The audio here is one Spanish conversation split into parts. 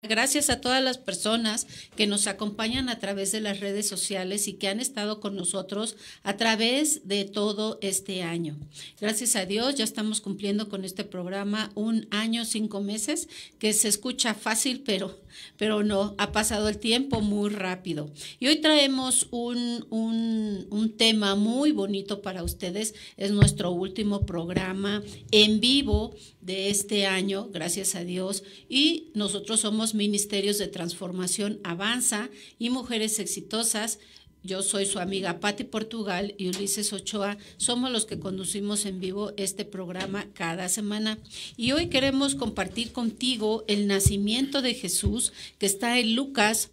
Gracias a todas las personas que nos acompañan a través de las redes sociales y que han estado con nosotros a través de todo este año. Gracias a Dios, ya estamos cumpliendo con este programa un año, cinco meses, que se escucha fácil, pero, pero no, ha pasado el tiempo muy rápido. Y hoy traemos un, un, un tema muy bonito para ustedes. Es nuestro último programa en vivo de este año, gracias a Dios. Y nosotros somos Ministerios de Transformación Avanza y Mujeres Exitosas. Yo soy su amiga Patti Portugal y Ulises Ochoa. Somos los que conducimos en vivo este programa cada semana. Y hoy queremos compartir contigo el nacimiento de Jesús que está en Lucas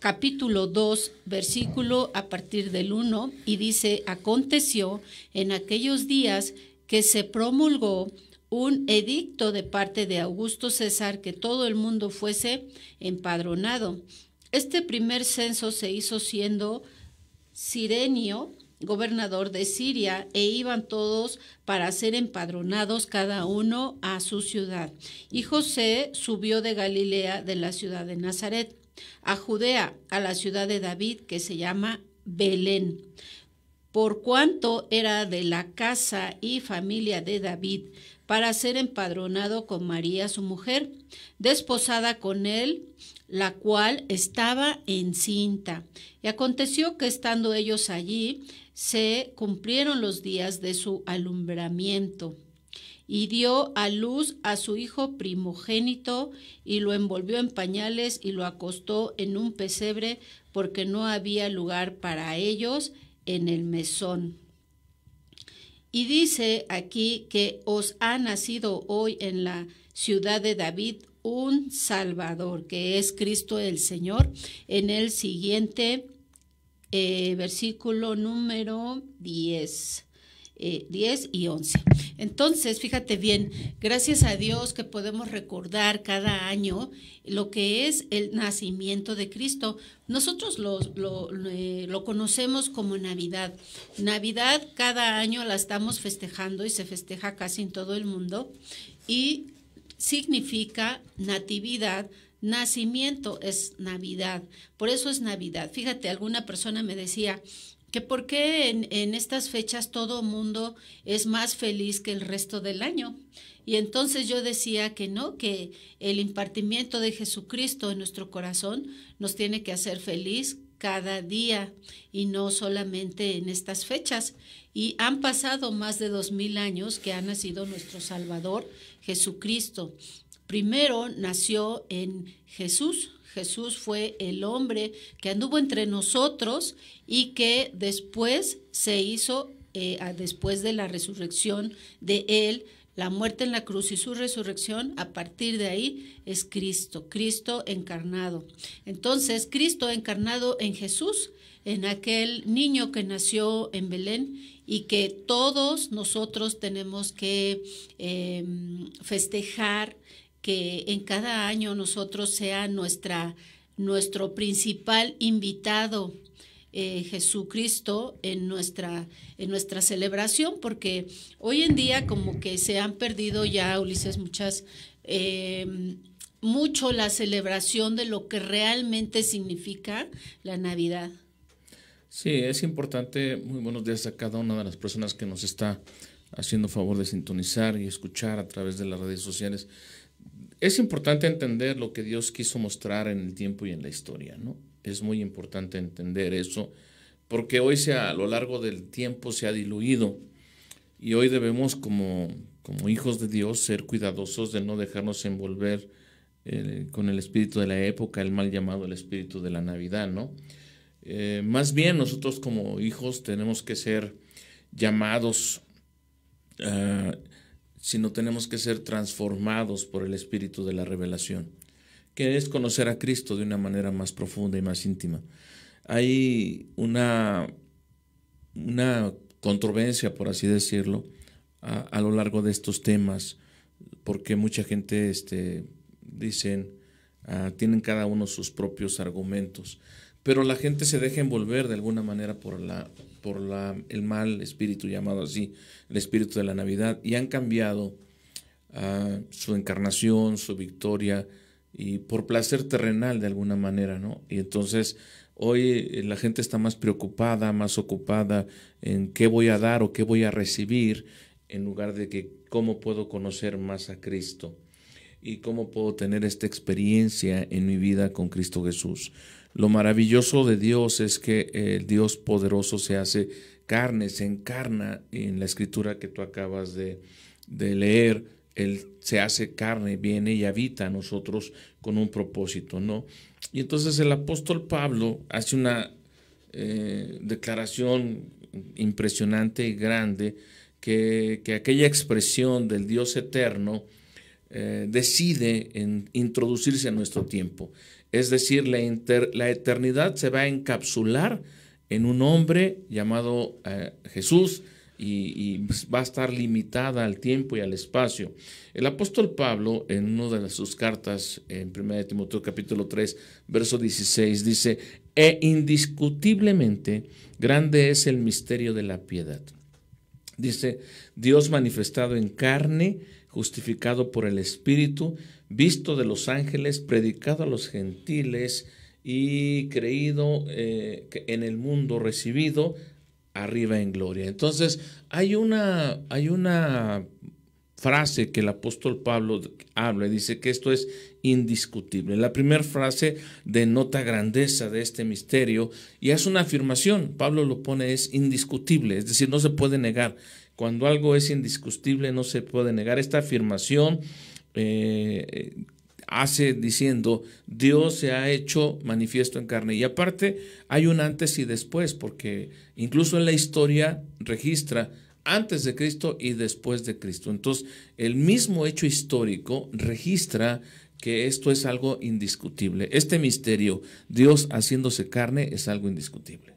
capítulo 2, versículo a partir del 1, y dice, aconteció en aquellos días que se promulgó un edicto de parte de Augusto César que todo el mundo fuese empadronado. Este primer censo se hizo siendo Sirenio gobernador de Siria, e iban todos para ser empadronados cada uno a su ciudad. Y José subió de Galilea, de la ciudad de Nazaret, a Judea, a la ciudad de David, que se llama Belén. Por cuanto era de la casa y familia de David, para ser empadronado con María su mujer, desposada con él, la cual estaba encinta. Y aconteció que estando ellos allí, se cumplieron los días de su alumbramiento y dio a luz a su hijo primogénito y lo envolvió en pañales y lo acostó en un pesebre porque no había lugar para ellos en el mesón. Y dice aquí que os ha nacido hoy en la ciudad de David un Salvador, que es Cristo el Señor. En el siguiente eh, versículo número 10. 10 eh, y 11. Entonces, fíjate bien, gracias a Dios que podemos recordar cada año lo que es el nacimiento de Cristo. Nosotros lo, eh, lo conocemos como Navidad. Navidad cada año la estamos festejando y se festeja casi en todo el mundo y significa natividad, Nacimiento es Navidad, por eso es Navidad. Fíjate, alguna persona me decía, que por qué en, estas fechas todo mundo es más feliz que el resto del año. Y entonces yo decía que no, que el impartimiento de Jesucristo en nuestro corazón nos tiene que hacer feliz cada día y no solamente en estas fechas. Y han pasado más de dos mil años que ha nacido nuestro Salvador, Jesucristo. Primero nació en Jesús, Jesús fue el hombre que anduvo entre nosotros y que después se hizo, eh, después de la resurrección de él, la muerte en la cruz y su resurrección, a partir de ahí es Cristo, Cristo encarnado. Entonces, Cristo encarnado en Jesús, en aquel niño que nació en Belén y que todos nosotros tenemos que em, festejar que en cada año nosotros sea nuestra, nuestro principal invitado eh, Jesucristo en nuestra, en nuestra celebración, porque hoy en día como que se han perdido ya, Ulises, muchas... Eh, mucho la celebración de lo que realmente significa la Navidad. Sí, es importante, muy buenos días a cada una de las personas que nos está haciendo favor de sintonizar y escuchar a través de las redes sociales es importante entender lo que Dios quiso mostrar en el tiempo y en la historia, ¿no? Es muy importante entender eso, porque hoy se, a lo largo del tiempo se ha diluido y hoy debemos como, como hijos de Dios ser cuidadosos de no dejarnos envolver eh, con el espíritu de la época, el mal llamado el espíritu de la Navidad, ¿no? Eh, más bien nosotros como hijos tenemos que ser llamados ah, sino tenemos que ser transformados por el espíritu de la revelación, que es conocer a Cristo de una manera más profunda y más íntima. Hay una, una controversia, por así decirlo, a, lo largo de estos temas, porque mucha gente este, dicen, ah, tienen cada uno sus propios argumentos, pero la gente se deja envolver de alguna manera por la, por el mal espíritu llamado así, el espíritu de la Navidad, y han cambiado ah, su encarnación, su victoria, y por placer terrenal de alguna manera, ¿no? Y entonces hoy eh, la gente está más preocupada, más ocupada en qué voy a dar o qué voy a recibir, en lugar de que cómo puedo conocer más a Cristo y cómo puedo tener esta experiencia en mi vida con Cristo Jesús. Lo maravilloso de Dios es que eh, el Dios poderoso se hace carne, se encarna en la escritura que tú acabas de, leer. Él se hace carne, viene y habita a nosotros con un propósito, ¿no? Y entonces el apóstol Pablo hace una eh, declaración impresionante y grande que, aquella expresión del Dios eterno eh, decide en introducirse a nuestro tiempo. Es decir, la, eternidad se va a encapsular en un hombre llamado eh, Jesús y, y, va a estar limitada al tiempo y al espacio. El apóstol Pablo, en una de sus cartas, en 1 Timoteo capítulo 3, verso 16, dice, e indiscutiblemente grande es el misterio de la piedad. Dice, Dios manifestado en carne, justificado por el Espíritu, visto de los ángeles, predicado a los gentiles y creído eh, en el mundo, recibido arriba en gloria. Entonces, hay una, hay una frase que el apóstol Pablo habla y dice que esto es indiscutible. La primera frase denota grandeza de este misterio y es una afirmación. Pablo lo pone es indiscutible, es decir, no se puede negar. Cuando algo es indiscutible no se puede negar. Esta afirmación eh, hace diciendo, Dios se ha hecho manifiesto en carne. Y aparte hay un antes y después, porque incluso en la historia registra antes de Cristo y después de Cristo. Entonces, el mismo hecho histórico registra que esto es algo indiscutible. Este misterio, Dios haciéndose carne, es algo indiscutible.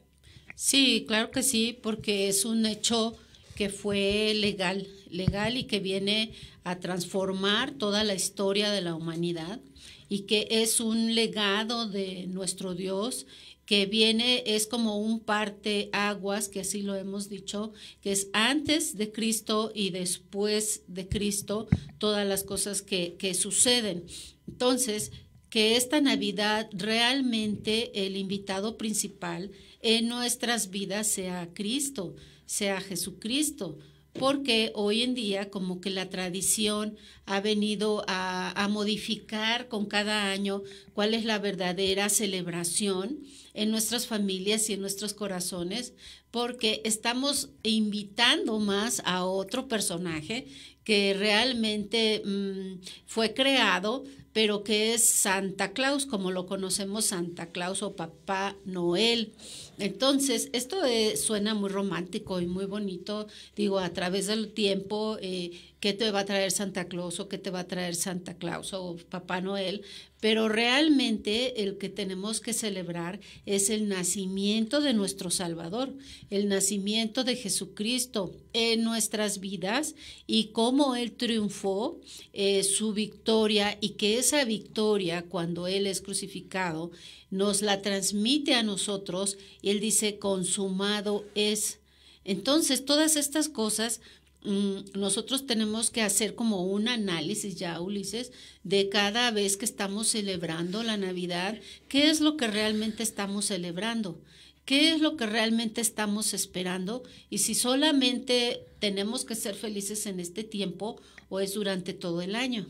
Sí, claro que sí, porque es un hecho que fue legal, legal y que viene a transformar toda la historia de la humanidad y que es un legado de nuestro Dios que viene, es como un parte aguas, que así lo hemos dicho, que es antes de Cristo y después de Cristo, todas las cosas que, que suceden. Entonces, que esta Navidad realmente el invitado principal en nuestras vidas sea Cristo sea Jesucristo, porque hoy en día como que la tradición ha venido a, modificar con cada año cuál es la verdadera celebración en nuestras familias y en nuestros corazones, porque estamos invitando más a otro personaje que realmente mm, fue creado, pero que es Santa Claus, como lo conocemos Santa Claus o Papá Noel. Entonces, esto eh, suena muy romántico y muy bonito, digo, a través del tiempo, eh, qué te va a traer Santa Claus o qué te va a traer Santa Claus o Papá Noel, pero realmente el que tenemos que celebrar es el nacimiento de nuestro Salvador, el nacimiento de Jesucristo en nuestras vidas y cómo Él triunfó eh, su victoria y que esa victoria cuando Él es crucificado, nos la transmite a nosotros y él dice, consumado es. Entonces, todas estas cosas mm, nosotros tenemos que hacer como un análisis ya, Ulises, de cada vez que estamos celebrando la Navidad, qué es lo que realmente estamos celebrando, qué es lo que realmente estamos esperando y si solamente tenemos que ser felices en este tiempo o es durante todo el año.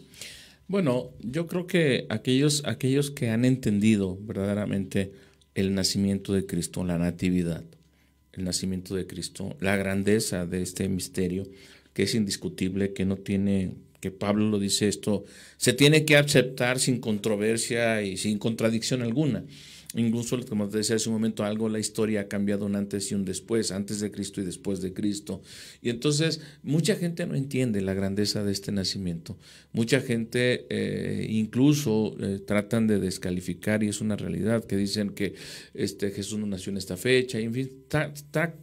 Bueno, yo creo que aquellos, aquellos que han entendido verdaderamente el nacimiento de Cristo, la natividad, el nacimiento de Cristo, la grandeza de este misterio, que es indiscutible, que no tiene, que Pablo lo dice esto, se tiene que aceptar sin controversia y sin contradicción alguna. Incluso, como te decía hace un momento, algo la historia ha cambiado un antes y un después, antes de Cristo y después de Cristo. Y entonces, mucha gente no entiende la grandeza de este nacimiento. Mucha gente eh, incluso eh, tratan de descalificar, y es una realidad, que dicen que este, Jesús no nació en esta fecha, y en fin,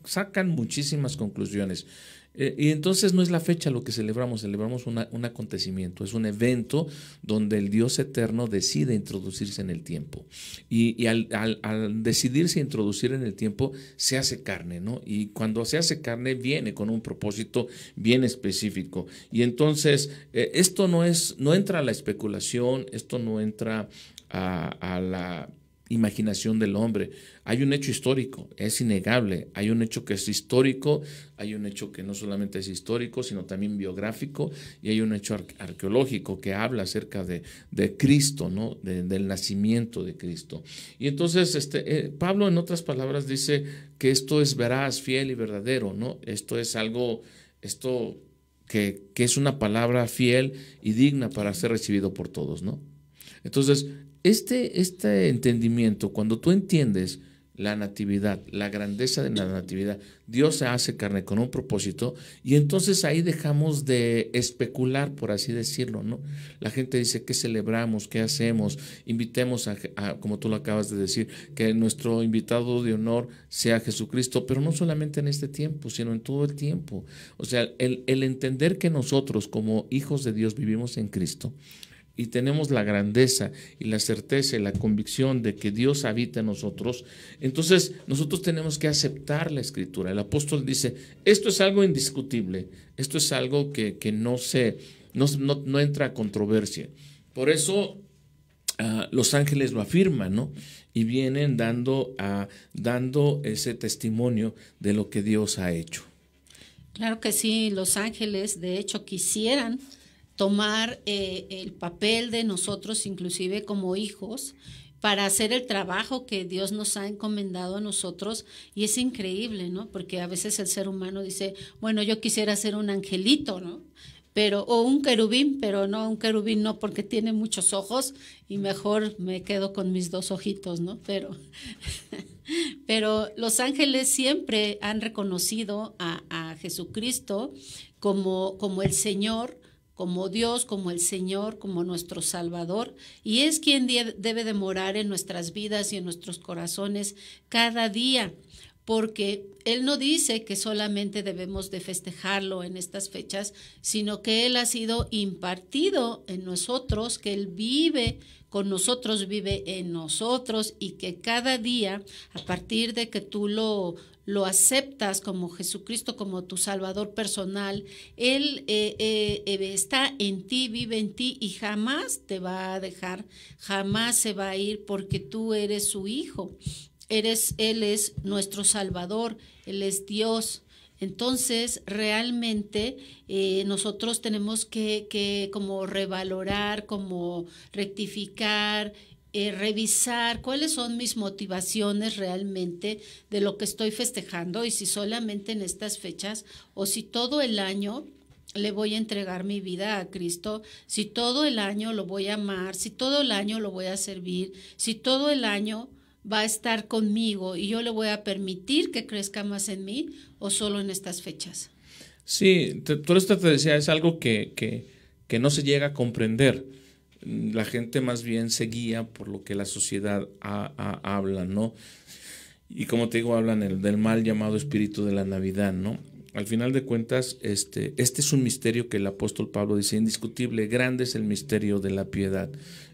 sacan muchísimas conclusiones. Eh, y entonces no es la fecha lo que celebramos, celebramos un acontecimiento, es un evento donde el Dios eterno decide introducirse en el tiempo. Y, al, decidirse introducir en el tiempo, se hace carne, ¿no? Y cuando se hace carne, viene con un propósito bien específico. Y entonces, eh, esto no es, no entra a la especulación, esto no entra a la imaginación del hombre. Hay un hecho histórico, es innegable, hay un hecho que es histórico, hay un hecho que no solamente es histórico, sino también biográfico, y hay un hecho arqueológico que habla acerca de, Cristo, ¿no? del nacimiento de Cristo. Y entonces, este, eh, Pablo en otras palabras dice que esto es veraz, fiel y verdadero, ¿no? Esto es algo, esto que, es una palabra fiel y digna para ser recibido por todos, ¿no? Entonces, este, este entendimiento, cuando tú entiendes la natividad, la grandeza de la natividad. Dios se hace carne con un propósito y entonces ahí dejamos de especular, por así decirlo, ¿no? La gente dice, ¿qué celebramos? ¿Qué hacemos? Invitemos a, como tú lo acabas de decir, que nuestro invitado de honor sea Jesucristo, pero no solamente en este tiempo, sino en todo el tiempo. O sea, el, el entender que nosotros como hijos de Dios vivimos en Cristo, y tenemos la grandeza y la certeza y la convicción de que Dios habita en nosotros, entonces nosotros tenemos que aceptar la escritura. El apóstol dice, esto es algo indiscutible, esto es algo que, no, se, no, no, entra a controversia. Por eso ah, los ángeles lo afirman, ¿no? Y vienen dando, a dando ese testimonio de lo que Dios ha hecho. Claro que sí, los ángeles de hecho quisieran tomar eh, el papel de nosotros, inclusive como hijos, para hacer el trabajo que Dios nos ha encomendado a nosotros. Y es increíble, ¿no? Porque a veces el ser humano dice, bueno, yo quisiera ser un angelito, ¿no? Pero, o un querubín, pero no, un querubín no, porque tiene muchos ojos y mejor me quedo con mis dos ojitos, ¿no? Pero, pero los ángeles siempre han reconocido a, Jesucristo como, como el Señor como Dios, como el Señor, como nuestro Salvador, y es quien debe de morar en nuestras vidas y en nuestros corazones cada día porque Él no dice que solamente debemos de festejarlo en estas fechas, sino que Él ha sido impartido en nosotros, que Él vive con nosotros, vive en nosotros y que cada día, a partir de que tú lo lo aceptas como Jesucristo, como tu Salvador personal, Él eh, eh, eh, está en ti, vive en ti y jamás te va a dejar, jamás se va a ir porque tú eres su hijo, eres, Él es nuestro Salvador, Él es Dios. Entonces, realmente nosotros tenemos que, como revalorar, como rectificar, eh, revisar cuáles son mis motivaciones realmente de lo que estoy festejando y si solamente en estas fechas o si todo el año le voy a entregar mi vida a Cristo, si todo el año lo voy a amar, si todo el año lo voy a servir, si todo el año va a estar conmigo y yo le voy a permitir que crezca más en mí o solo en estas fechas. Sí, todo esto te decía, es algo que, que, que no se llega a comprender la gente más bien se guía por lo que la sociedad habla, ¿no? Y como te digo, hablan del mal llamado espíritu de la Navidad, ¿no? Al final de cuentas, este, este es un misterio que el apóstol Pablo dice indiscutible, grande es el misterio de la piedad.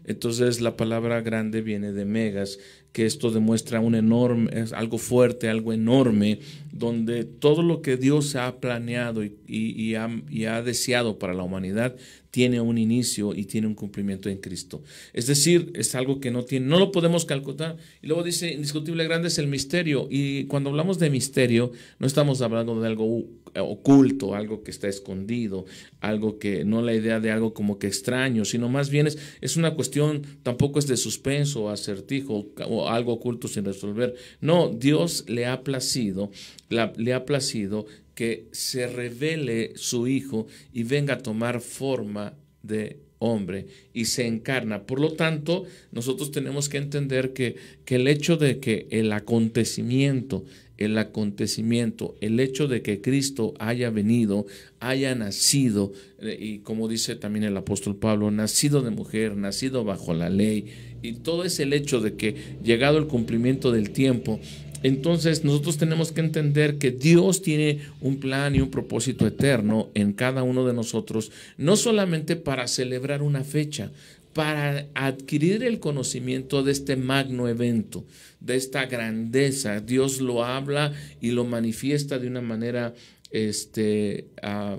Entonces la palabra grande viene de megas, que esto demuestra un enorme, es algo fuerte, algo enorme, donde todo lo que Dios ha planeado y, ha, deseado para la humanidad tiene un inicio y tiene un cumplimiento en Cristo. Es decir, es algo que no tiene, no lo podemos calcular. Y luego dice, indiscutible grande es el misterio. Y cuando hablamos de misterio, no estamos hablando de algo eh, oculto, algo que está escondido, algo que no la idea de algo como que extraño, sino más bien es una cuestión tampoco es de suspenso o acertijo o algo oculto sin resolver. No, Dios le ha placido, le ha placido que se revele su Hijo y venga a tomar forma de hombre y se encarna. Por lo tanto, nosotros tenemos que entender que, que el hecho de que el acontecimiento, el acontecimiento, el hecho de que Cristo haya venido, haya nacido, eh, y como dice también el apóstol Pablo, nacido de mujer, nacido bajo la ley, y todo es el hecho de que llegado el cumplimiento del tiempo, entonces nosotros tenemos que entender que Dios tiene un plan y un propósito eterno en cada uno de nosotros, no solamente para celebrar una fecha, para adquirir el conocimiento de este magno evento, de esta grandeza. Dios lo habla y lo manifiesta de una manera este, ah,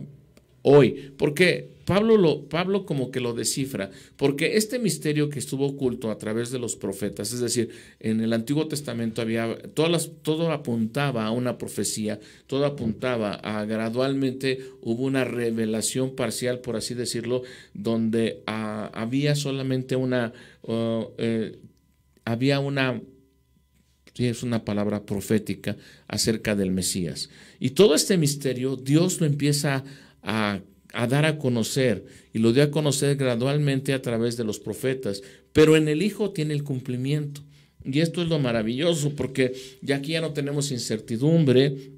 hoy. ¿Por qué? Pablo, lo, Pablo como que lo descifra, porque este misterio que estuvo oculto a través de los profetas, es decir, en el Antiguo Testamento había, todas todo apuntaba a una profecía, todo apuntaba a gradualmente hubo una revelación parcial, por así decirlo, donde ah, había solamente una, oh, eh, había una Sí, es una palabra profética acerca del Mesías. Y todo este misterio, Dios lo empieza a a dar a conocer y lo dio a conocer gradualmente a través de los profetas, pero en el Hijo tiene el cumplimiento. Y esto es lo maravilloso porque ya aquí ya no tenemos incertidumbre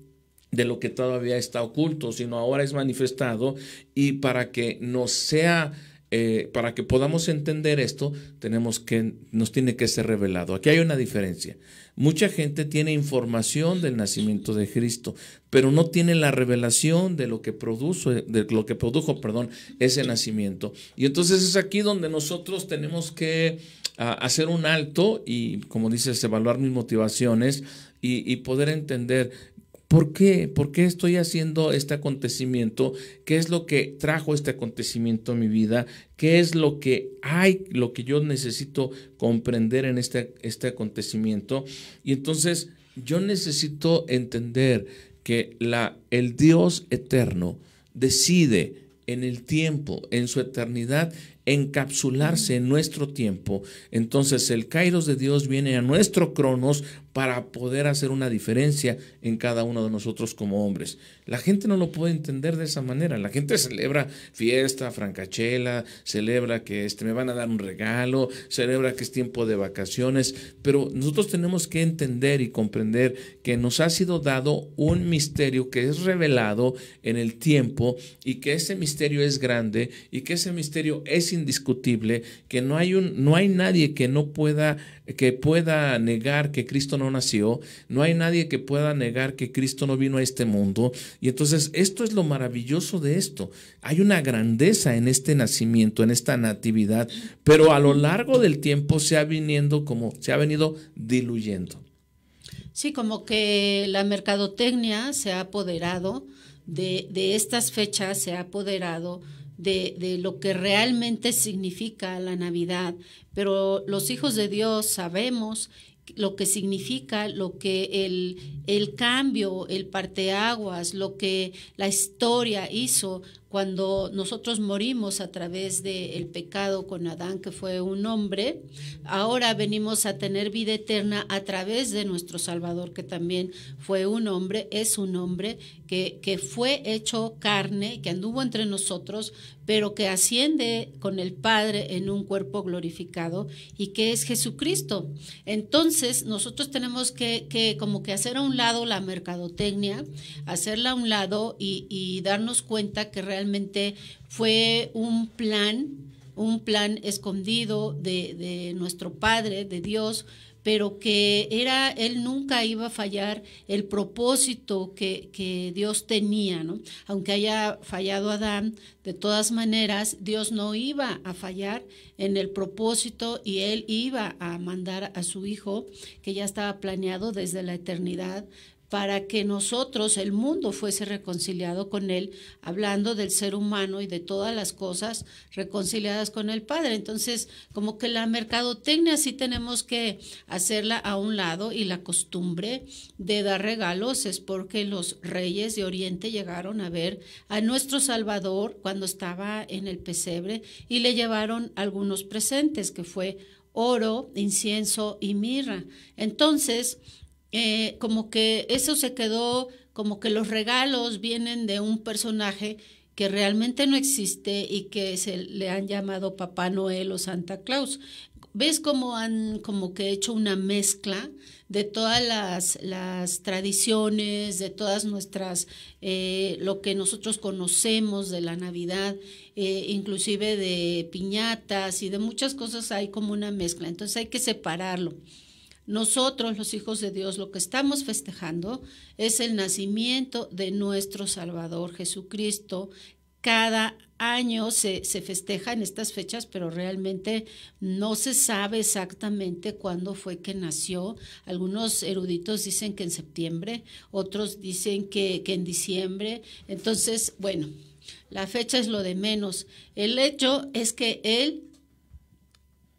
de lo que todavía está oculto, sino ahora es manifestado y para que nos sea eh, para que podamos entender esto, tenemos que, nos tiene que ser revelado. Aquí hay una diferencia. Mucha gente tiene información del nacimiento de Cristo, pero no tiene la revelación de lo que produjo, lo que produjo, perdón, ese nacimiento. Y entonces es aquí donde nosotros tenemos que ah, hacer un alto y, como dices, evaluar mis motivaciones y poder entender ¿Por qué? ¿Por qué estoy haciendo este acontecimiento? ¿Qué es lo que trajo este acontecimiento a mi vida? ¿Qué es lo que hay, lo que yo necesito comprender en este, este acontecimiento? Y entonces yo necesito entender que la, el Dios eterno decide en el tiempo, en su eternidad, encapsularse en nuestro tiempo. Entonces el Kairos de Dios viene a nuestro Cronos para poder hacer una diferencia en cada uno de nosotros como hombres. La gente no lo puede entender de esa manera. La gente celebra fiesta, francachela, celebra que este, me van a dar un regalo, celebra que es tiempo de vacaciones, pero nosotros tenemos que entender y comprender que nos ha sido dado un misterio que es revelado en el tiempo y que ese misterio es grande y que ese misterio es indiscutible, que no hay, un, no hay nadie que no pueda que pueda negar que Cristo no nació, no hay nadie que pueda negar que Cristo no vino a este mundo. Y entonces esto es lo maravilloso de esto. Hay una grandeza en este nacimiento, en esta natividad, pero a lo largo del tiempo se ha viniendo como se ha venido diluyendo. Sí, como que la mercadotecnia se ha apoderado de, de estas fechas, se ha apoderado de, lo que realmente significa la Navidad, pero los hijos de Dios sabemos lo que significa, lo que el, el cambio, el parteaguas, lo que la historia hizo cuando nosotros morimos a través del pecado con Adán, que fue un hombre, ahora venimos a tener vida eterna a través de nuestro Salvador, que también fue un hombre, es un hombre que, que fue hecho carne, que anduvo entre nosotros, pero que asciende con el Padre en un cuerpo glorificado y que es Jesucristo. Entonces, nosotros tenemos que, como que hacer a un lado la mercadotecnia, hacerla a un lado y darnos cuenta que realmente realmente fue un plan, un plan escondido de, nuestro Padre, de Dios, pero que era, él nunca iba a fallar el propósito que, Dios tenía, ¿no? Aunque haya fallado Adán, de todas maneras, Dios no iba a fallar en el propósito y él iba a mandar a su hijo, que ya estaba planeado desde la eternidad, para que nosotros, el mundo, fuese reconciliado con Él, hablando del ser humano y de todas las cosas reconciliadas con el Padre. Entonces, como que la mercadotecnia sí tenemos que hacerla a un lado y la costumbre de dar regalos es porque los reyes de Oriente llegaron a ver a nuestro Salvador cuando estaba en el pesebre y le llevaron algunos presentes, que fue oro, incienso y mirra. Entonces, eh, como que eso se quedó, como que los regalos vienen de un personaje que realmente no existe y que se le han llamado Papá Noel o Santa Claus. ¿Ves cómo han como que hecho una mezcla de todas las, tradiciones, de todas nuestras, eh, lo que nosotros conocemos de la Navidad, eh, inclusive de piñatas y de muchas cosas hay como una mezcla? Entonces hay que separarlo. Nosotros, los hijos de Dios, lo que estamos festejando es el nacimiento de nuestro Salvador Jesucristo. Cada año se, festeja en estas fechas, pero realmente no se sabe exactamente cuándo fue que nació. Algunos eruditos dicen que en septiembre, otros dicen que en diciembre. Entonces, bueno, la fecha es lo de menos. El hecho es que Él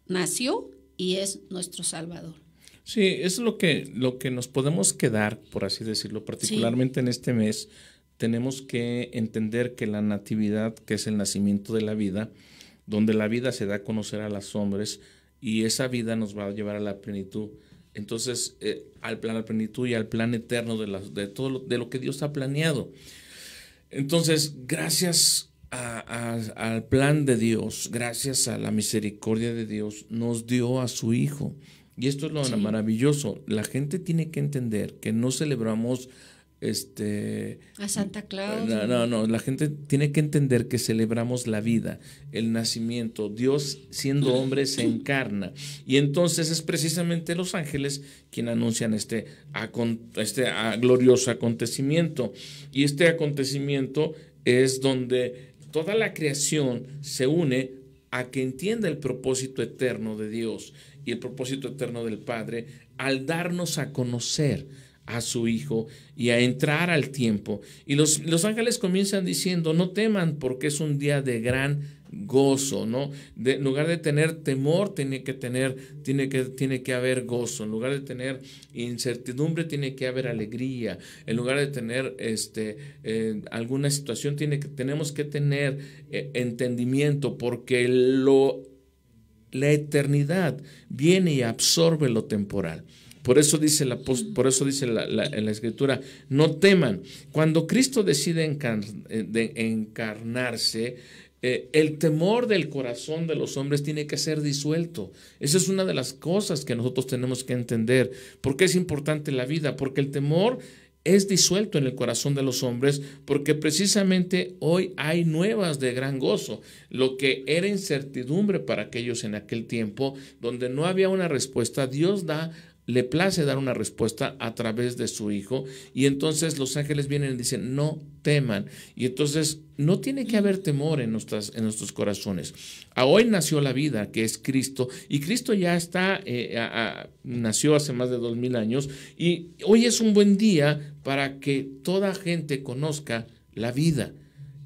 nació y es nuestro Salvador. Sí, es lo que, lo que nos podemos quedar, por así decirlo, particularmente en este mes, tenemos que entender que la natividad, que es el nacimiento de la vida, donde la vida se da a conocer a los hombres y esa vida nos va a llevar a la plenitud. Entonces, eh, al plan, de la plenitud y al plan eterno de, de todo lo, de lo que Dios ha planeado. Entonces, gracias al plan de Dios, gracias a la misericordia de Dios, nos dio a su Hijo y esto es lo maravilloso. La gente tiene que entender que no celebramos este a Santa Claus. Eh, no, no, no, la gente tiene que entender que celebramos la vida, el nacimiento, Dios siendo hombre se encarna y entonces es precisamente los ángeles quien anuncian este este ah, glorioso acontecimiento y este acontecimiento es donde toda la creación se une a que entienda el propósito eterno de Dios y el propósito eterno del Padre al darnos a conocer a su Hijo y a entrar al tiempo. Y los, los ángeles comienzan diciendo, no teman porque es un día de gran gozo, ¿no? en lugar de tener temor, tiene que tener, tiene que, tiene que haber gozo. En lugar de tener incertidumbre, tiene que haber alegría. En lugar de tener este, eh, alguna situación, tiene que, tenemos que tener eh, entendimiento, porque lo la eternidad viene y absorbe lo temporal. Por eso dice, la, por eso dice la, escritura, no teman. Cuando Cristo decide eh, encarnarse, eh, el temor del corazón de los hombres tiene que ser disuelto. Esa es una de las cosas que nosotros tenemos que entender. ¿Por qué es importante la vida? Porque el temor es disuelto en el corazón de los hombres, porque precisamente hoy hay nuevas de gran gozo, lo que era incertidumbre para aquellos en aquel tiempo, donde no había una respuesta, Dios da le place dar una respuesta a través de su hijo y entonces los ángeles vienen y dicen, no teman. Y entonces no tiene que haber temor en, nuestras, en nuestros corazones. A hoy nació la vida, que es Cristo, y Cristo ya está, eh, nació hace más de dos mil años, y hoy es un buen día para que toda gente conozca la vida,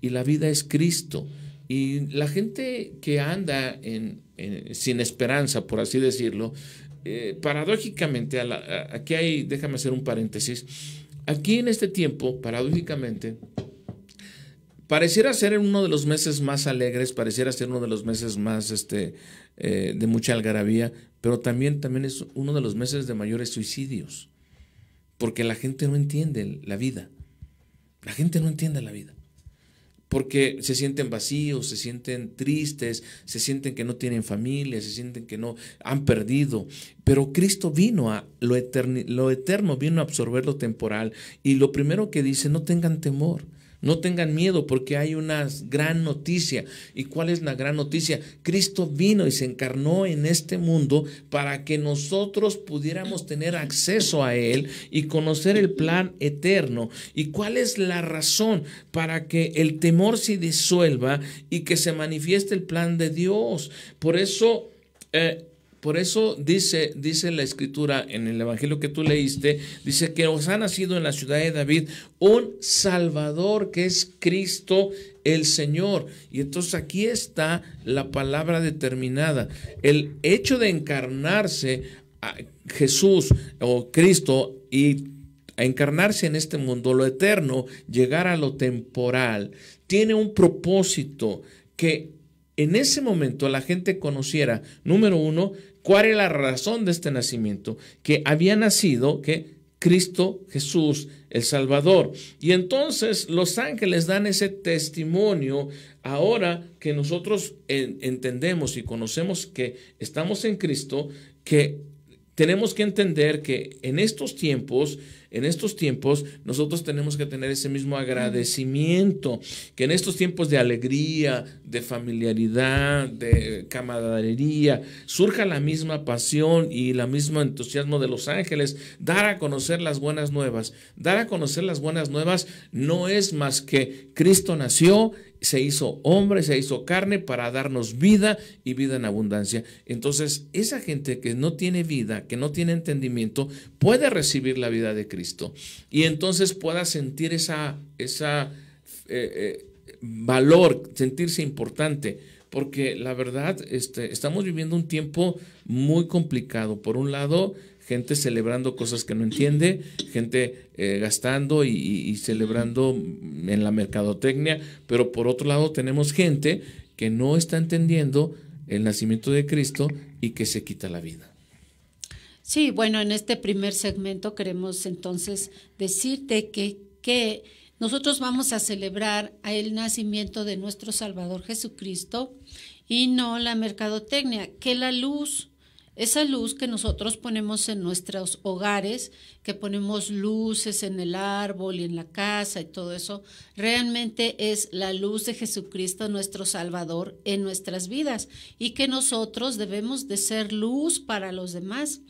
y la vida es Cristo. Y la gente que anda sin esperanza, por así decirlo, eh, paradójicamente, aquí hay, déjame hacer un paréntesis, aquí en este tiempo, paradójicamente, pareciera ser uno de los meses más alegres, pareciera ser uno de los meses más este, eh, de mucha algarabía, pero también, también es uno de los meses de mayores suicidios, porque la gente no entiende la vida, la gente no entiende la vida porque se sienten vacíos, se sienten tristes, se sienten que no tienen familia, se sienten que no han perdido. Pero Cristo vino a lo, eterno, lo eterno, vino a absorber lo temporal. Y lo primero que dice, no tengan temor. No tengan miedo porque hay una gran noticia. ¿Y cuál es la gran noticia? Cristo vino y se encarnó en este mundo para que nosotros pudiéramos tener acceso a Él y conocer el plan eterno. ¿Y cuál es la razón para que el temor se disuelva y que se manifieste el plan de Dios? Por eso... Eh, por eso dice, dice la escritura en el Evangelio que tú leíste, dice que os ha nacido en la ciudad de David un Salvador que es Cristo el Señor. Y entonces aquí está la palabra determinada. El hecho de encarnarse a Jesús o Cristo y encarnarse en este mundo, lo eterno, llegar a lo temporal, tiene un propósito que en ese momento la gente conociera, número uno, cuál es la razón de este nacimiento, que había nacido, que Cristo Jesús, el Salvador. Y entonces los ángeles dan ese testimonio ahora que nosotros entendemos y conocemos que estamos en Cristo, que tenemos que entender que en estos tiempos, en estos tiempos, nosotros tenemos que tener ese mismo agradecimiento, que en estos tiempos de alegría, de familiaridad, de camaradería, surja la misma pasión y la mismo entusiasmo de los ángeles, dar a conocer las buenas nuevas. Dar a conocer las buenas nuevas no es más que Cristo nació, se hizo hombre, se hizo carne para darnos vida y vida en abundancia. Entonces, esa gente que no tiene vida, que no tiene entendimiento, puede recibir la vida de Cristo y entonces pueda sentir esa, esa eh, eh, valor, sentirse importante. Porque la verdad, este, estamos viviendo un tiempo muy complicado. Por un lado, gente celebrando cosas que no entiende, gente eh, gastando y, celebrando en la mercadotecnia, pero por otro lado tenemos gente que no está entendiendo el nacimiento de Cristo y que se quita la vida. Sí, bueno, en este primer segmento queremos entonces decirte que, que nosotros vamos a celebrar el nacimiento de nuestro Salvador Jesucristo y no la mercadotecnia, que la luz esa luz que nosotros ponemos en nuestros hogares, que ponemos luces en el árbol y en la casa y todo eso, realmente es la luz de Jesucristo nuestro Salvador en nuestras vidas y que nosotros debemos de ser luz para los demás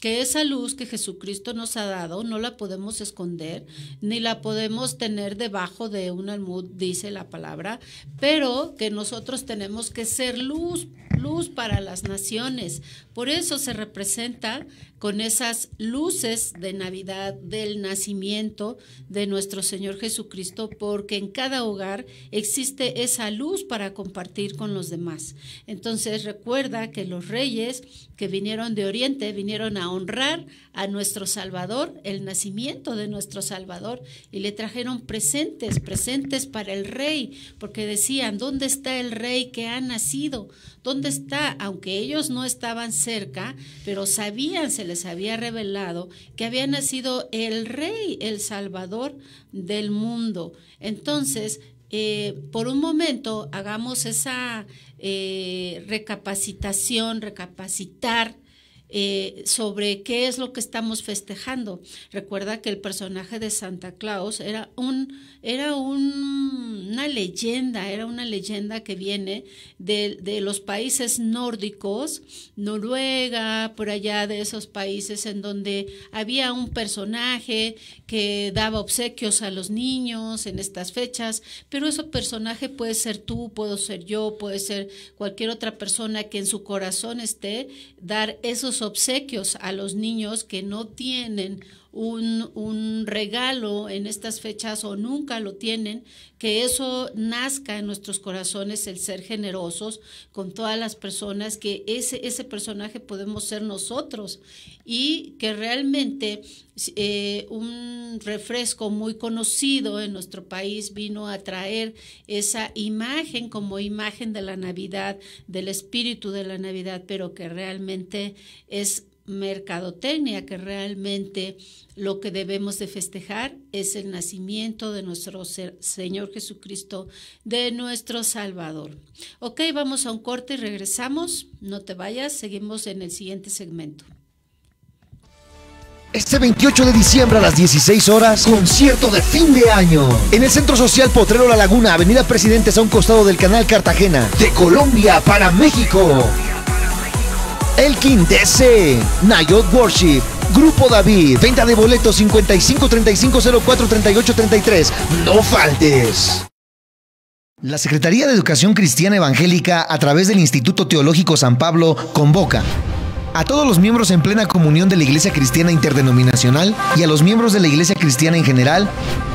que esa luz que Jesucristo nos ha dado no la podemos esconder ni la podemos tener debajo de un almud, dice la palabra, pero que nosotros tenemos que ser luz luz para las naciones. Por eso se representa con esas luces de Navidad, del nacimiento de nuestro Señor Jesucristo, porque en cada hogar existe esa luz para compartir con los demás. Entonces recuerda que los reyes que vinieron de Oriente vinieron a honrar a nuestro Salvador, el nacimiento de nuestro Salvador, y le trajeron presentes, presentes para el rey, porque decían, ¿dónde está el rey que ha nacido? ¿Dónde está? Aunque ellos no estaban cerca, pero sabían, se les se había revelado que había nacido el rey, el salvador del mundo. Entonces, eh, por un momento hagamos esa eh, recapacitación, recapacitar eh, sobre qué es lo que estamos festejando. Recuerda que el personaje de Santa Claus era un era una leyenda, era una leyenda que viene de, de, los países nórdicos, Noruega, por allá de esos países en donde había un personaje que daba obsequios a los niños en estas fechas, pero ese personaje puede ser tú, puedo ser yo, puede ser cualquier otra persona que en su corazón esté dar esos obsequios a los niños que no tienen un, regalo en estas fechas o nunca lo tienen, que eso nazca en nuestros corazones el ser generosos con todas las personas, que ese, ese personaje podemos ser nosotros y que realmente eh, un refresco muy conocido en nuestro país vino a traer esa imagen como imagen de la Navidad, del espíritu de la Navidad, pero que realmente es mercadotecnia, que realmente lo que debemos de festejar es el nacimiento de nuestro Señor Jesucristo, de nuestro Salvador. Ok, vamos a un corte y regresamos. No te vayas, seguimos en el siguiente segmento. Este 28 de diciembre a las 16 horas, concierto de fin de año. En el Centro Social Potrero La Laguna, Avenida Presidentes a un costado del Canal Cartagena. De Colombia para México. El Quintese, Nayot Worship, Grupo David, venta de boletos 55 35 04 No faltes. La Secretaría de Educación Cristiana Evangélica, a través del Instituto Teológico San Pablo, convoca a todos los miembros en plena comunión de la Iglesia Cristiana Interdenominacional y a los miembros de la Iglesia Cristiana en general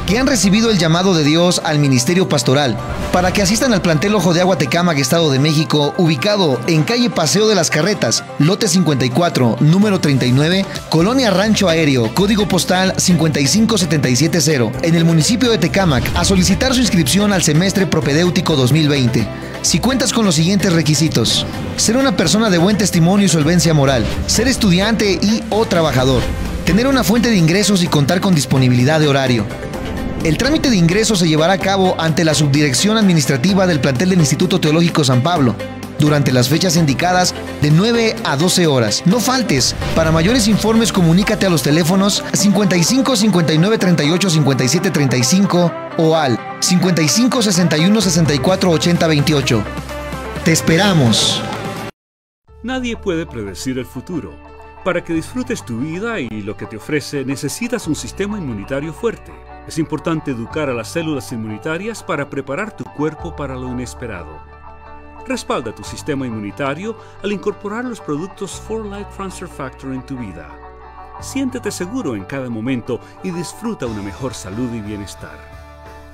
que han recibido el llamado de Dios al ministerio pastoral para que asistan al plantel Ojo de Agua Tecámac, Estado de México, ubicado en calle Paseo de las Carretas, lote 54, número 39, Colonia Rancho Aéreo, código postal 55770, en el municipio de Tecámac, a solicitar su inscripción al semestre propedéutico 2020 si cuentas con los siguientes requisitos. Ser una persona de buen testimonio y solvencia moral, ser estudiante y o trabajador, tener una fuente de ingresos y contar con disponibilidad de horario. El trámite de ingreso se llevará a cabo ante la Subdirección Administrativa del plantel del Instituto Teológico San Pablo durante las fechas indicadas de 9 a 12 horas. No faltes. Para mayores informes comunícate a los teléfonos 55 59 38 57 35 o al 55 61 64 80 28. ¡Te esperamos! Nadie puede predecir el futuro. Para que disfrutes tu vida y lo que te ofrece, necesitas un sistema inmunitario fuerte. Es importante educar a las células inmunitarias para preparar tu cuerpo para lo inesperado. Respalda tu sistema inmunitario al incorporar los productos For Life Transfer Factor en tu vida. Siéntete seguro en cada momento y disfruta una mejor salud y bienestar.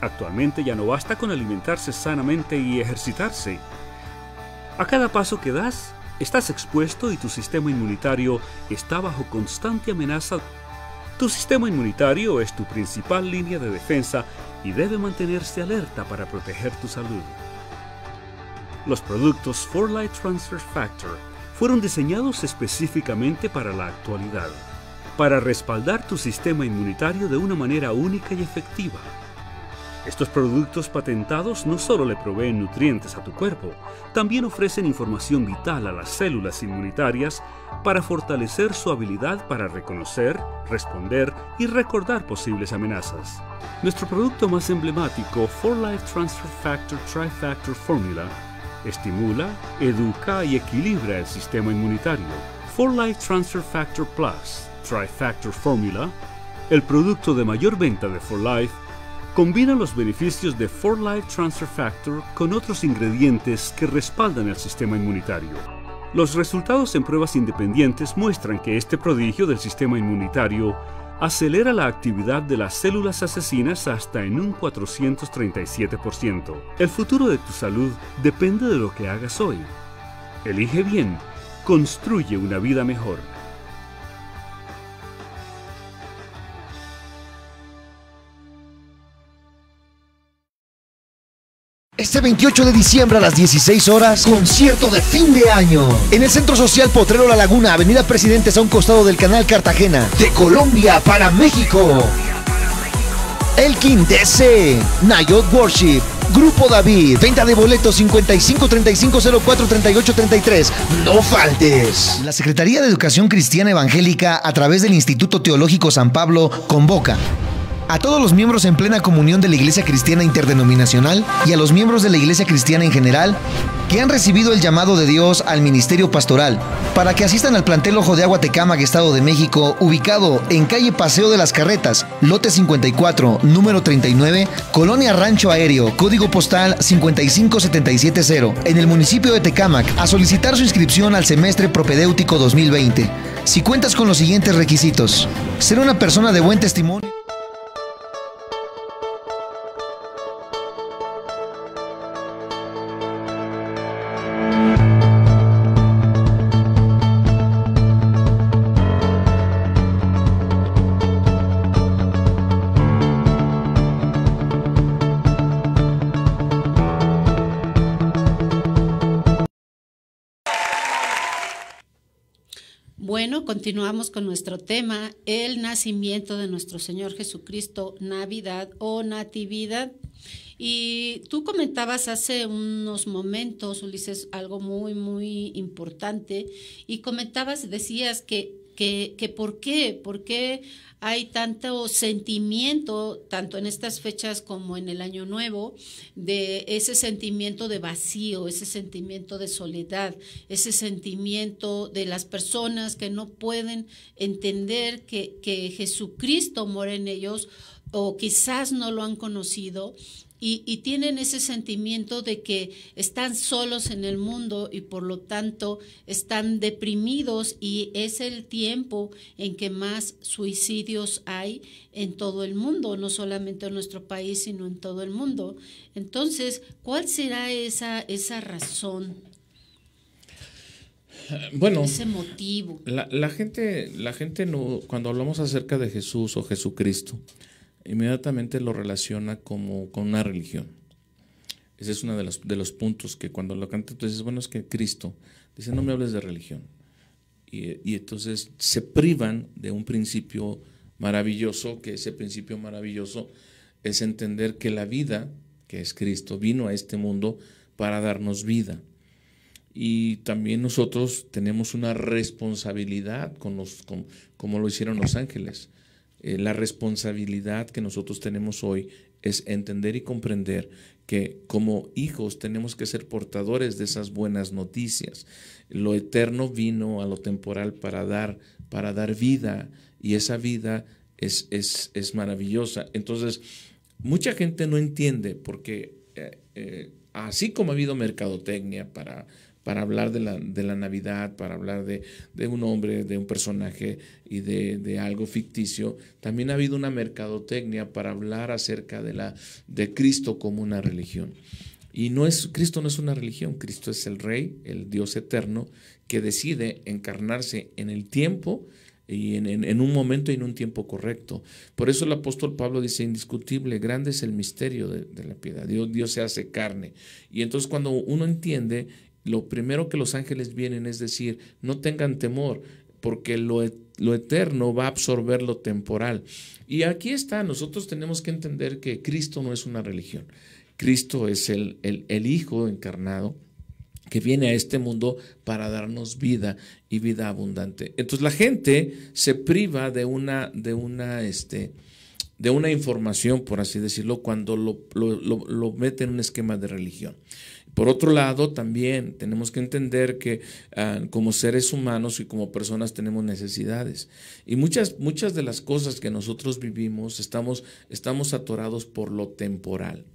Actualmente ya no basta con alimentarse sanamente y ejercitarse. A cada paso que das, estás expuesto y tu sistema inmunitario está bajo constante amenaza. Tu sistema inmunitario es tu principal línea de defensa y debe mantenerse alerta para proteger tu salud. Los productos For Light Transfer Factor fueron diseñados específicamente para la actualidad, para respaldar tu sistema inmunitario de una manera única y efectiva. Estos productos patentados no solo le proveen nutrientes a tu cuerpo, también ofrecen información vital a las células inmunitarias para fortalecer su habilidad para reconocer, responder y recordar posibles amenazas. Nuestro producto más emblemático, For life Transfer Factor Tri-Factor Formula, estimula, educa y equilibra el sistema inmunitario. For life Transfer Factor Plus, Tri-Factor Formula, el producto de mayor venta de For life combina los beneficios de 4Life Transfer Factor con otros ingredientes que respaldan el sistema inmunitario. Los resultados en pruebas independientes muestran que este prodigio del sistema inmunitario acelera la actividad de las células asesinas hasta en un 437%. El futuro de tu salud depende de lo que hagas hoy. Elige bien, construye una vida mejor. Este 28 de diciembre a las 16 horas, concierto de fin de año. En el Centro Social Potrero La Laguna, Avenida Presidentes a un costado del Canal Cartagena. De Colombia para México. El Quintese, Nayot Worship, Grupo David, venta de boletos 5535043833. No faltes. La Secretaría de Educación Cristiana Evangélica, a través del Instituto Teológico San Pablo, convoca a todos los miembros en plena comunión de la Iglesia Cristiana Interdenominacional y a los miembros de la Iglesia Cristiana en general que han recibido el llamado de Dios al ministerio pastoral para que asistan al plantel Ojo de Agua Tecámac, Estado de México, ubicado en calle Paseo de las Carretas, lote 54, número 39, Colonia Rancho Aéreo, código postal 55770, en el municipio de Tecámac, a solicitar su inscripción al semestre propedéutico 2020. Si cuentas con los siguientes requisitos, ser una persona de buen testimonio, continuamos con nuestro tema, el nacimiento de nuestro Señor Jesucristo, Navidad o Natividad. Y tú comentabas hace unos momentos, Ulises, algo muy, muy importante, y comentabas, decías que que, por qué, por qué hay tanto sentimiento, tanto en estas fechas como en el Año Nuevo, de ese sentimiento de vacío, ese sentimiento de soledad, ese sentimiento de las personas que no pueden entender que, que Jesucristo mora en ellos o quizás no lo han conocido y, tienen ese sentimiento de que están solos en el mundo y por lo tanto están deprimidos y es el tiempo en que más suicidios hay en todo el mundo, no solamente en nuestro país, sino en todo el mundo. Entonces, ¿cuál será esa, esa razón? bueno, ese motivo. La, gente, la gente no, cuando hablamos acerca de Jesús o Jesucristo, inmediatamente lo relaciona con una religión. Ese es uno de los, puntos que cuando lo canta, entonces, bueno, es que Cristo dice, no me hables de religión. Y, entonces se privan de un principio maravilloso, que ese principio maravilloso es entender que la vida, que es Cristo, vino a este mundo para darnos vida. Y también nosotros tenemos una responsabilidad con como lo hicieron los ángeles eh, la responsabilidad que nosotros tenemos hoy es entender y comprender que como hijos tenemos que ser portadores de esas buenas noticias. Lo eterno vino a lo temporal para dar, para dar vida y esa vida es, es, es maravillosa. Entonces, mucha gente no entiende porque eh, eh, así como ha habido mercadotecnia para para hablar de la, de la Navidad, para hablar de, un hombre, de un personaje y de, algo ficticio. También ha habido una mercadotecnia para hablar acerca de, la, de Cristo como una religión. Y no es, Cristo no es una religión, Cristo es el Rey, el Dios eterno, que decide encarnarse en el tiempo y en, un momento y en un tiempo correcto. Por eso el apóstol Pablo dice, indiscutible, grande es el misterio de, la piedad, Dios, Dios, se hace carne. Y entonces cuando uno entiende lo primero que los ángeles vienen es decir, no tengan temor, porque lo, eterno va a absorber lo temporal. Y aquí está, nosotros tenemos que entender que Cristo no es una religión. Cristo es el, el, Hijo encarnado que viene a este mundo para darnos vida y vida abundante. Entonces la gente se priva de una, de una, este, de una información, por así decirlo, cuando lo mete en un esquema de religión. Por otro lado, también tenemos que entender que ah, como seres humanos y como personas tenemos necesidades. Y muchas, muchas de las cosas que nosotros vivimos estamos, estamos atorados por lo temporal.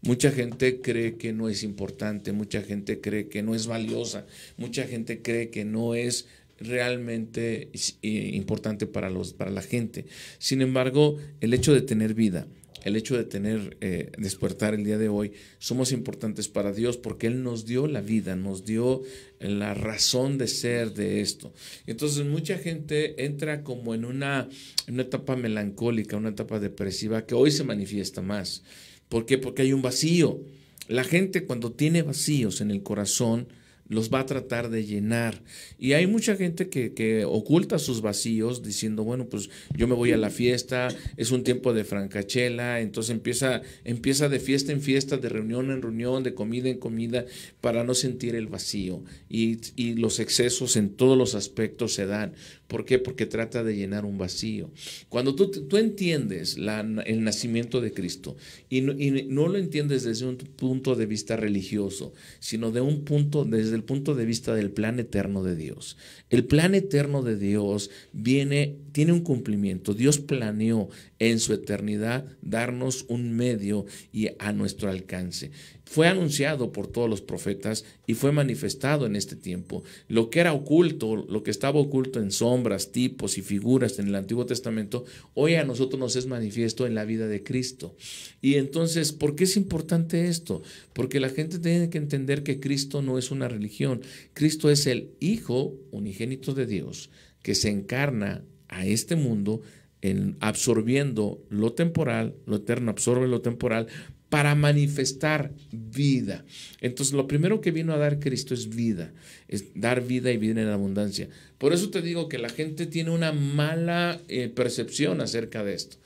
Mucha gente cree que no es importante, mucha gente cree que no es valiosa, mucha gente cree que no es realmente importante para, los, para la gente. Sin embargo, el hecho de tener vida, el hecho de tener eh, despertar el día de hoy, somos importantes para Dios porque Él nos dio la vida, nos dio la razón de ser de esto. Entonces mucha gente entra como en una, en una etapa melancólica, una etapa depresiva que hoy se manifiesta más. ¿Por qué? Porque hay un vacío. La gente cuando tiene vacíos en el corazón, los va a tratar de llenar. Y hay mucha gente que, oculta sus vacíos diciendo, bueno, pues yo me voy a la fiesta, es un tiempo de francachela, entonces empieza, empieza de fiesta en fiesta, de reunión en reunión, de comida en comida, para no sentir el vacío. Y, y los excesos en todos los aspectos se dan. ¿Por qué? Porque trata de llenar un vacío. Cuando tú, entiendes el nacimiento de Cristo y no, lo entiendes desde un punto de vista religioso, sino de un punto, desde el punto de vista del plan eterno de Dios. El plan eterno de Dios tiene un cumplimiento. Dios planeó en su eternidad darnos un medio y a nuestro alcance fue anunciado por todos los profetas y fue manifestado en este tiempo. Lo que era oculto, lo que estaba oculto en sombras, tipos y figuras en el Antiguo Testamento, hoy a nosotros nos es manifiesto en la vida de Cristo. Y entonces, ¿por qué es importante esto? Porque la gente tiene que entender que Cristo no es una religión, Cristo es el Hijo unigénito de Dios que se encarna a este mundo en absorbiendo lo temporal, lo eterno absorbe lo temporal, para manifestar vida. Entonces, lo primero que vino a dar Cristo es vida, es dar vida y vida en abundancia. Por eso te digo que la gente tiene una mala eh, percepción acerca de esto.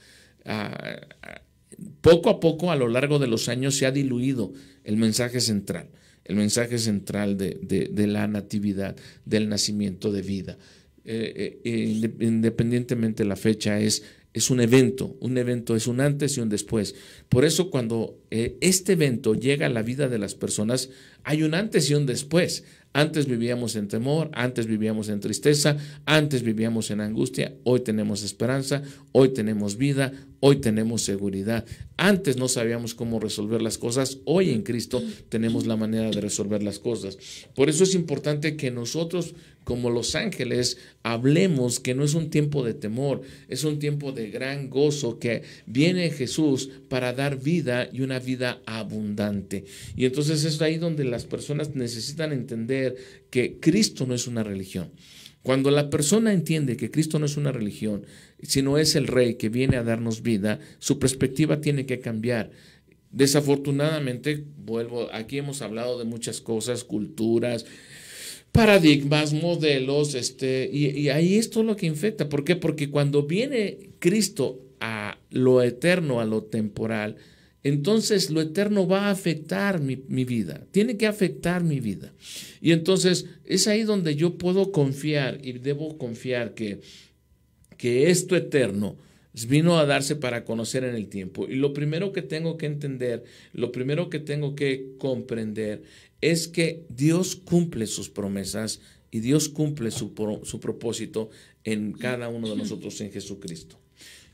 Ah, ah, poco a poco, a lo largo de los años, se ha diluido el mensaje central, el mensaje central de, la natividad, del nacimiento de vida. Eh, eh, independientemente de la fecha, es es un evento, un evento es un antes y un después. Por eso cuando eh, este evento llega a la vida de las personas, hay un antes y un después. Antes vivíamos en temor, antes vivíamos en tristeza, antes vivíamos en angustia, hoy tenemos esperanza, hoy tenemos vida, hoy tenemos seguridad. Antes no sabíamos cómo resolver las cosas, hoy en Cristo tenemos la manera de resolver las cosas. Por eso es importante que nosotros como los ángeles, hablemos que no es un tiempo de temor, es un tiempo de gran gozo que viene Jesús para dar vida y una vida abundante. Y entonces es ahí donde las personas necesitan entender que Cristo no es una religión. Cuando la persona entiende que Cristo no es una religión, sino es el Rey que viene a darnos vida, su perspectiva tiene que cambiar. Desafortunadamente, vuelvo, aquí hemos hablado de muchas cosas, culturas, paradigmas, modelos, este, y, ahí es todo lo que infecta. ¿Por qué? Porque cuando viene Cristo a lo eterno, a lo temporal, entonces lo eterno va a afectar mi, mi, vida, tiene que afectar mi vida. Y entonces es ahí donde yo puedo confiar y debo confiar que, que esto eterno pues, vino a darse para conocer en el tiempo. Y lo primero que tengo que entender, lo primero que tengo que comprender es que Dios cumple sus promesas y Dios cumple su, propósito en cada uno de nosotros en Jesucristo.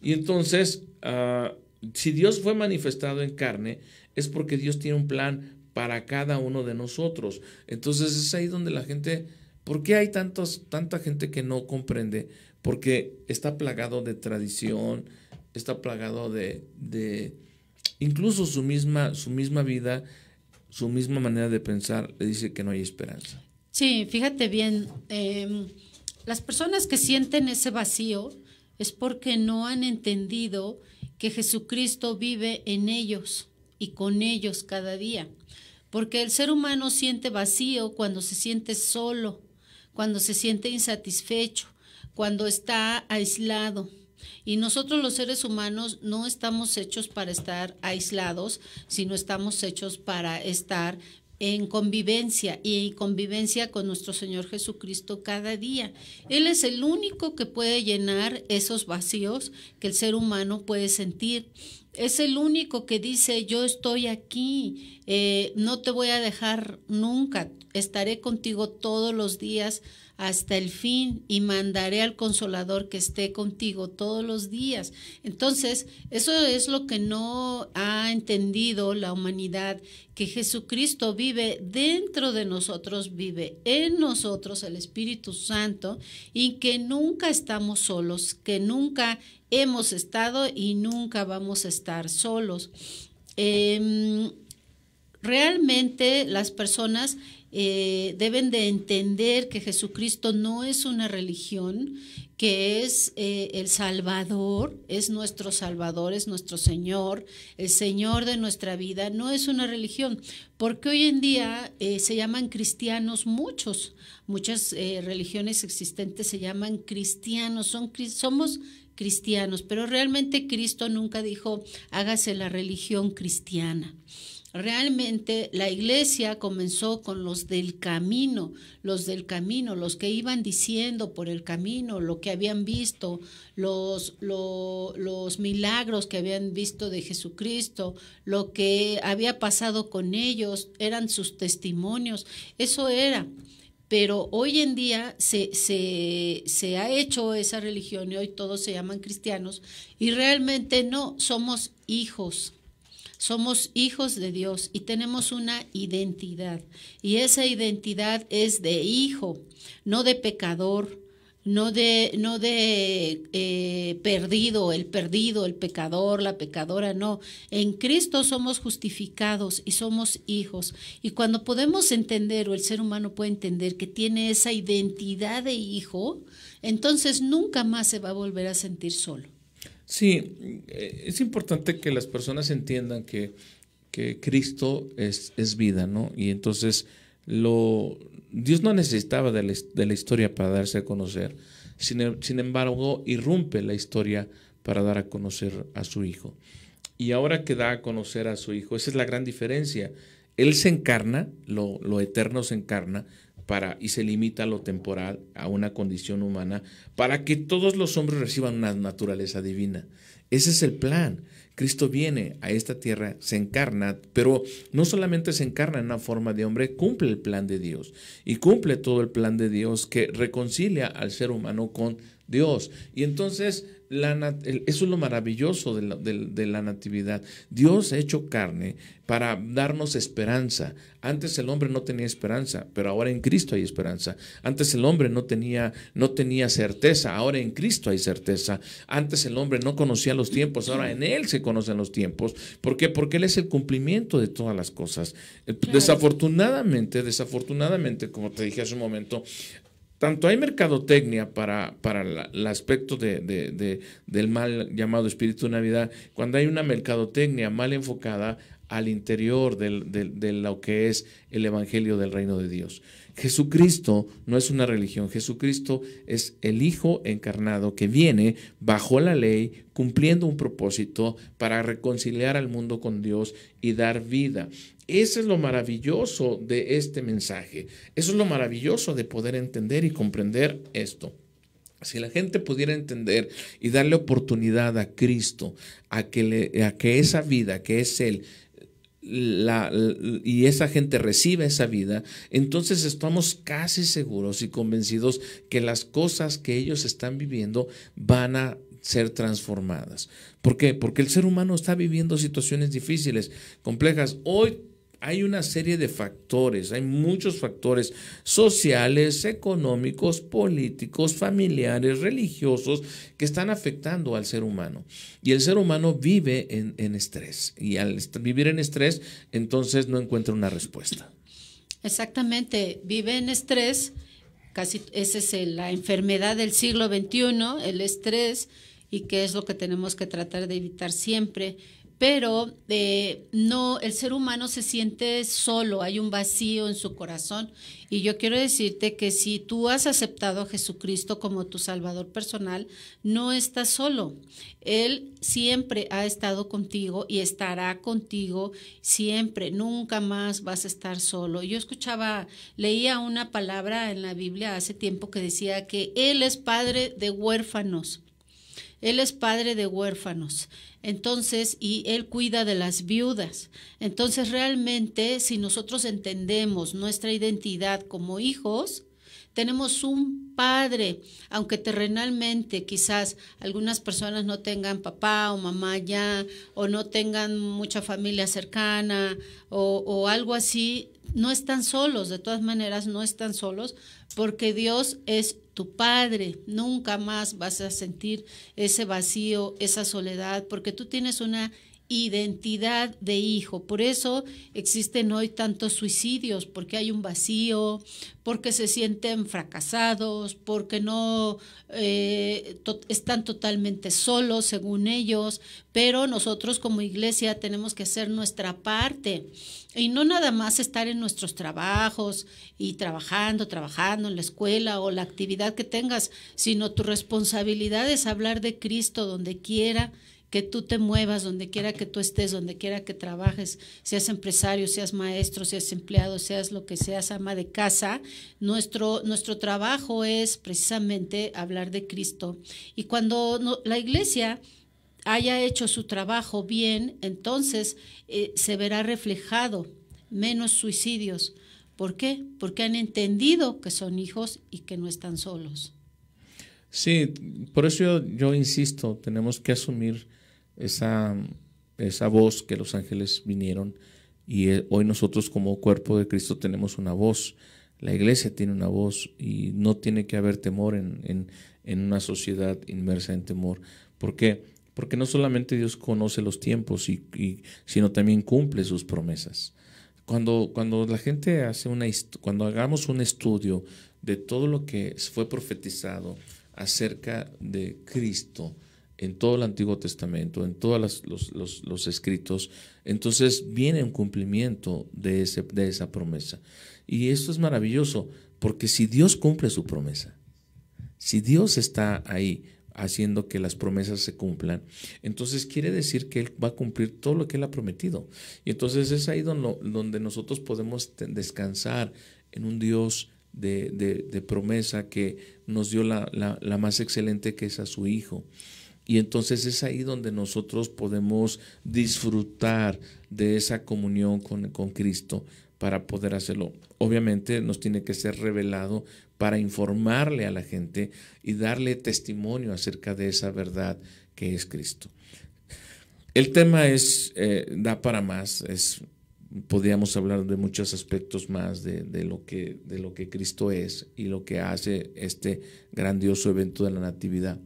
Y entonces, ah, si Dios fue manifestado en carne, es porque Dios tiene un plan para cada uno de nosotros. Entonces es ahí donde la gente, ¿por qué hay tantos, tanta gente que no comprende? porque está plagado de tradición, está plagado de, incluso su misma, su misma vida, su misma manera de pensar le dice que no hay esperanza. Sí, fíjate bien, em, las personas que sienten ese vacío es porque no han entendido que Jesucristo vive en ellos y con ellos cada día. Porque el ser humano siente vacío cuando se siente solo, cuando se siente insatisfecho, cuando está aislado. Y nosotros los seres humanos no estamos hechos para estar aislados, sino estamos hechos para estar en convivencia y en convivencia con nuestro Señor Jesucristo cada día. Él es el único que puede llenar esos vacíos que el ser humano puede sentir. Es el único que dice, yo estoy aquí, eh, no te voy a dejar nunca, estaré contigo todos los días hasta el fin y mandaré al consolador que esté contigo todos los días. Entonces, eso es lo que no ha entendido la humanidad, que Jesucristo vive dentro de nosotros, vive en nosotros el Espíritu Santo y que nunca estamos solos, que nunca hemos estado y nunca vamos a estar solos. Em, realmente las personas eh, deben de entender que Jesucristo no es una religión, que es eh, el Salvador, es nuestro Salvador, es nuestro Señor, el Señor de nuestra vida, no es una religión, porque hoy en día eh, se llaman cristianos muchos, muchas religiones existentes se llaman cristianos, son, somos cristianos, pero realmente Cristo nunca dijo, hágase la religión cristiana. Realmente la iglesia comenzó con los del camino, los del camino, los que iban diciendo por el camino lo que habían visto, los, los milagros que habían visto de Jesucristo, lo que había pasado con ellos, eran sus testimonios, eso era pero hoy en día se, se, ha hecho esa religión y hoy todos se llaman cristianos y realmente no somos hijos somos hijos de Dios y tenemos una identidad. Y esa identidad es de hijo, no de pecador, no de, no de eh, perdido, el perdido, el pecador, la pecadora, no. En Cristo somos justificados y somos hijos. Y cuando podemos entender, o el ser humano puede entender que tiene esa identidad de hijo, entonces nunca más se va a volver a sentir solo. Sí, eh, es importante que las personas entiendan que, Cristo es, vida, ¿no? Y entonces lo, Dios no necesitaba de la, de la historia para darse a conocer, sin, embargo, irrumpe la historia para dar a conocer a su Hijo. Y ahora que da a conocer a su Hijo, esa es la gran diferencia. Él se encarna, lo, lo eterno se encarna, y se limita lo temporal a una condición humana para que todos los hombres reciban una naturaleza divina. Ese es el plan. Cristo viene a esta tierra, se encarna, pero no solamente se encarna en una forma de hombre, cumple el plan de Dios y cumple todo el plan de Dios que reconcilia al ser humano con Dios. Y entonces eso es lo maravilloso de la, natividad. Dios ha hecho carne para darnos esperanza. Antes el hombre no tenía esperanza, pero ahora en Cristo hay esperanza. Antes el hombre no tenía, no tenía certeza, ahora en Cristo hay certeza. Antes el hombre no conocía los tiempos, ahora en Él se conocen los tiempos. ¿Por qué? Porque Él es el cumplimiento de todas las cosas. Eh, desafortunadamente, desafortunadamente, como te dije hace un momento, tanto hay mercadotecnia para, para el aspecto del mal llamado espíritu de Navidad, cuando hay una mercadotecnia mal enfocada al interior de lo que es el Evangelio del Reino de Dios. Jesucristo no es una religión, Jesucristo es el Hijo encarnado que viene bajo la ley cumpliendo un propósito para reconciliar al mundo con Dios y dar vida. Eso es lo maravilloso de este mensaje. Eso es lo maravilloso de poder entender y comprender esto. Si la gente pudiera entender y darle oportunidad a Cristo, a que, esa vida, que es Él, y esa gente reciba esa vida, entonces estamos casi seguros y convencidos que las cosas que ellos están viviendo van a ser transformadas. ¿Por qué? Porque el ser humano está viviendo situaciones difíciles, complejas. Hoy hay una serie de factores, hay muchos factores sociales, económicos, políticos, familiares, religiosos, que están afectando al ser humano. Y el ser humano vive en, estrés. Y al vivir en estrés, entonces no encuentra una respuesta. Exactamente, vive en estrés, casi esa es la enfermedad del siglo XXI, el estrés, y que es lo que tenemos que tratar de evitar siempre pero eh, no, el ser humano se siente solo, hay un vacío en su corazón. Y yo quiero decirte que si tú has aceptado a Jesucristo como tu Salvador personal, no estás solo. Él siempre ha estado contigo y estará contigo siempre. Nunca más vas a estar solo. Yo escuchaba, leía una palabra en la Biblia hace tiempo que decía que Él es padre de huérfanos. Él es padre de huérfanos, entonces, y Él cuida de las viudas. Entonces, realmente, si nosotros entendemos nuestra identidad como hijos, tenemos un padre, aunque terrenalmente quizás algunas personas no tengan papá o mamá ya, o no tengan mucha familia cercana, o, algo así, no están solos, de todas maneras no están solos, porque Dios es tu padre. Nunca más vas a sentir ese vacío, esa soledad, porque tú tienes una identidad de hijo. Por eso existen hoy tantos suicidios, porque hay un vacío, porque se sienten fracasados, porque no eh, están totalmente solos según ellos, pero nosotros como iglesia tenemos que hacer nuestra parte y no nada más estar en nuestros trabajos y trabajando, trabajando en la escuela o la actividad que tengas, sino tu responsabilidad es hablar de Cristo donde quiera que tú te muevas donde quiera que tú estés, donde quiera que trabajes, seas empresario, seas maestro, seas empleado, seas lo que seas, ama de casa. Nuestro, nuestro trabajo es precisamente hablar de Cristo. Y cuando la iglesia haya hecho su trabajo bien, entonces eh, se verá reflejado menos suicidios. ¿Por qué? Porque han entendido que son hijos y que no están solos. Sí, por eso yo insisto, tenemos que asumir esa, esa voz que los ángeles vinieron y eh, hoy nosotros como cuerpo de Cristo tenemos una voz, la iglesia tiene una voz y no tiene que haber temor en, una sociedad inmersa en temor. ¿Por qué? Porque no solamente Dios conoce los tiempos, y, sino también cumple sus promesas. Cuando, cuando la gente hace una, cuando hagamos un estudio de todo lo que fue profetizado acerca de Cristo, en todo el Antiguo Testamento, en todos los, escritos, entonces viene un cumplimiento de, esa promesa. Y esto es maravilloso, porque si Dios cumple su promesa, si Dios está ahí haciendo que las promesas se cumplan, entonces quiere decir que Él va a cumplir todo lo que Él ha prometido. Y entonces es ahí donde, nosotros podemos descansar en un Dios de, promesa que nos dio la más excelente que es a su Hijo. Y entonces es ahí donde nosotros podemos disfrutar de esa comunión con, con Cristo para poder hacerlo. Obviamente nos tiene que ser revelado para informarle a la gente y darle testimonio acerca de esa verdad que es Cristo. El tema es, eh, da para más, es, podríamos hablar de muchos aspectos más de, lo que, de lo que Cristo es y lo que hace este grandioso evento de la Natividad.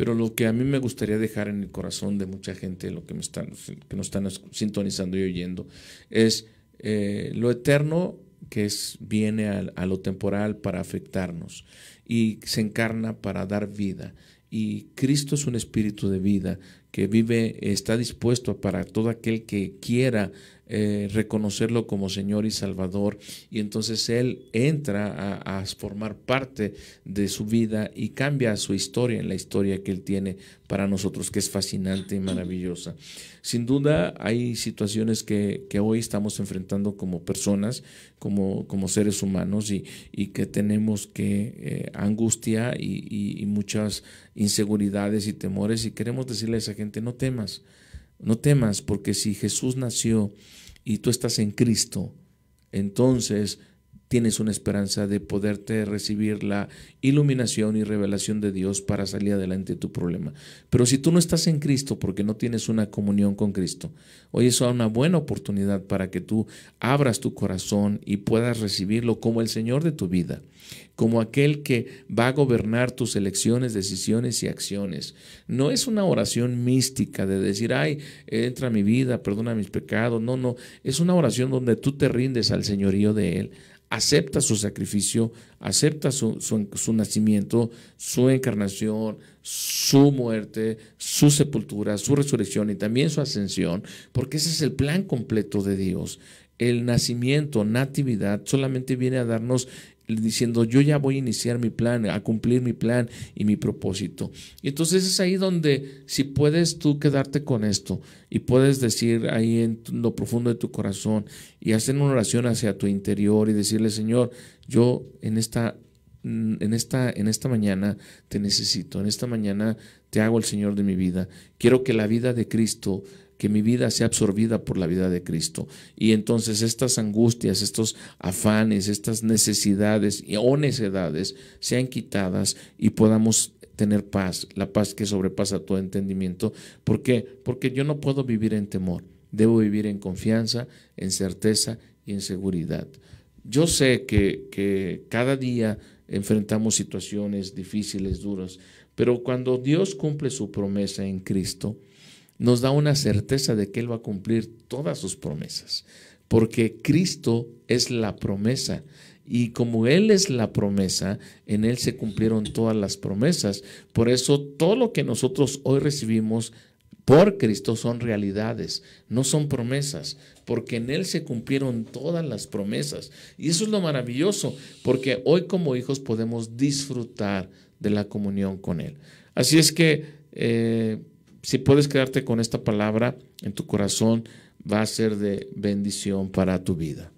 Pero lo que a mí me gustaría dejar en el corazón de mucha gente, lo que, me están, que nos están sintonizando y oyendo, es eh, lo eterno que es, viene a, lo temporal para afectarnos y se encarna para dar vida. Y Cristo es un espíritu de vida que vive, está dispuesto para todo aquel que quiera eh, reconocerlo como Señor y Salvador. Y entonces Él entra a, formar parte de su vida y cambia su historia en la historia que Él tiene para nosotros, que es fascinante y maravillosa. Sin duda hay situaciones que, hoy estamos enfrentando como personas, como, como seres humanos y, que tenemos que eh, angustia y muchas inseguridades y temores y queremos decirle a esa gente, no temas, no temas, porque si Jesús nació, y tú estás en Cristo, entonces tienes una esperanza de poderte recibir la iluminación y revelación de Dios para salir adelante de tu problema. Pero si tú no estás en Cristo porque no tienes una comunión con Cristo, hoy es una buena oportunidad para que tú abras tu corazón y puedas recibirlo como el Señor de tu vida, como aquel que va a gobernar tus elecciones, decisiones y acciones. No es una oración mística de decir, ay, entra mi vida, perdona mis pecados. No, no, es una oración donde tú te rindes al señorío de Él acepta su sacrificio, acepta su, nacimiento, su encarnación, su muerte, su sepultura, su resurrección y también su ascensión, porque ese es el plan completo de Dios. El nacimiento, natividad, solamente viene a darnos diciendo, yo ya voy a iniciar mi plan, a cumplir mi plan y mi propósito. Y entonces es ahí donde si puedes tú quedarte con esto y puedes decir ahí en lo profundo de tu corazón y hacer una oración hacia tu interior y decirle, Señor, yo en esta mm, en esta, en esta mañana te necesito, en esta mañana te hago el Señor de mi vida. Quiero que la vida de Cristo que mi vida sea absorbida por la vida de Cristo. Y entonces estas angustias, estos afanes, estas necesidades o necedades sean quitadas y podamos tener paz, la paz que sobrepasa todo entendimiento. ¿Por qué? Porque yo no puedo vivir en temor, debo vivir en confianza, en certeza y en seguridad. Yo sé que, cada día enfrentamos situaciones difíciles, duras, pero cuando Dios cumple su promesa en Cristo, nos da una certeza de que Él va a cumplir todas sus promesas, porque Cristo es la promesa. Y como Él es la promesa, en Él se cumplieron todas las promesas. Por eso todo lo que nosotros hoy recibimos por Cristo son realidades, no son promesas, porque en Él se cumplieron todas las promesas. Y eso es lo maravilloso, porque hoy como hijos podemos disfrutar de la comunión con Él. Así es que eh, si puedes quedarte con esta palabra en tu corazón, va a ser de bendición para tu vida.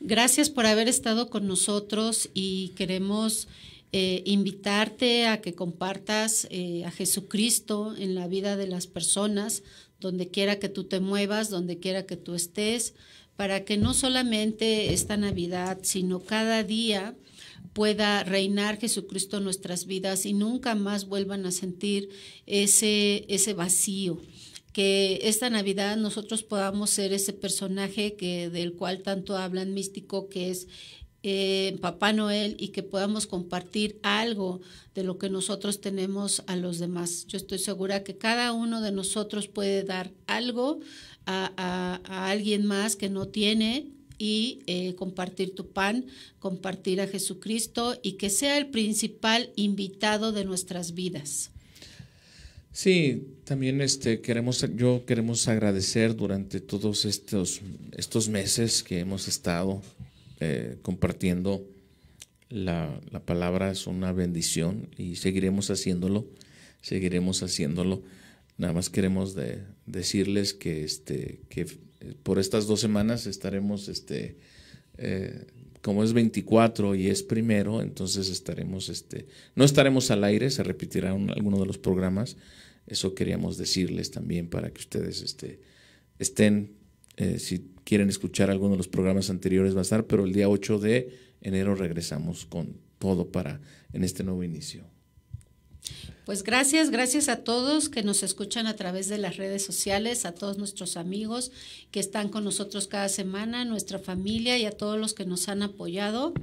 Gracias por haber estado con nosotros y queremos eh, invitarte a que compartas eh, a Jesucristo en la vida de las personas, donde quiera que tú te muevas, donde quiera que tú estés, para que no solamente esta Navidad, sino cada día pueda reinar Jesucristo en nuestras vidas y nunca más vuelvan a sentir ese, ese vacío que esta Navidad nosotros podamos ser ese personaje que del cual tanto hablan místico, que es eh, Papá Noel, y que podamos compartir algo de lo que nosotros tenemos a los demás. Yo estoy segura que cada uno de nosotros puede dar algo a alguien más que no tiene y eh, compartir tu pan, compartir a Jesucristo y que sea el principal invitado de nuestras vidas. Sí, también este queremos yo queremos agradecer durante todos estos estos meses que hemos estado eh, compartiendo la, palabra es una bendición y seguiremos haciéndolo, seguiremos haciéndolo. Nada más queremos de, decirles que este que por estas dos semanas estaremos, este, eh, como es 24 y es primero, entonces estaremos, este, no estaremos al aire, se repetirán algunos de los programas. Eso queríamos decirles también para que ustedes este, estén, eh, si quieren escuchar alguno de los programas anteriores va a estar, pero el día 8 de enero regresamos con todo para en este nuevo inicio. Pues gracias, gracias a todos que nos escuchan a través de las redes sociales, a todos nuestros amigos que están con nosotros cada semana, nuestra familia y a todos los que nos han apoyado.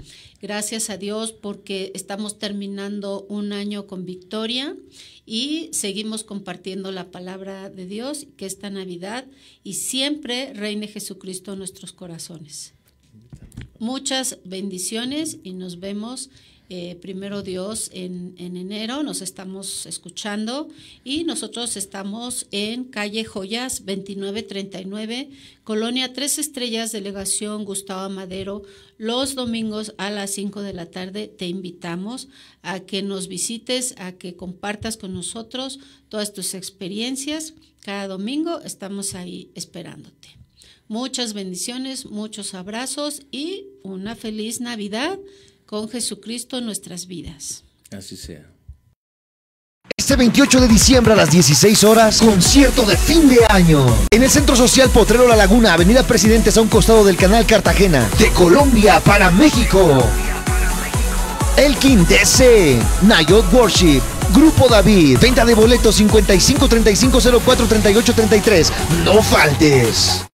Gracias a Dios porque estamos terminando un año con victoria y seguimos compartiendo la palabra de Dios, que esta Navidad y siempre reine Jesucristo en nuestros corazones. Muchas bendiciones y nos vemos eh, primero Dios, en, en, enero. Nos estamos escuchando y nosotros estamos en calle Joyas 2939, Colonia Tres Estrellas, Delegación Gustavo Madero, los domingos a las 5 de la tarde. Te invitamos a que nos visites, a que compartas con nosotros todas tus experiencias. Cada domingo estamos ahí esperándote. Muchas bendiciones, muchos abrazos y una feliz Navidad con Jesucristo en nuestras vidas. Así sea. Este 28 de diciembre a las 16 horas, concierto de fin de año. En el Centro Social Potrero La Laguna, Avenida Presidentes a un costado del Canal Cartagena. De Colombia para México. El Quintese, Nayot Worship, Grupo David, venta de boletos 55 No faltes.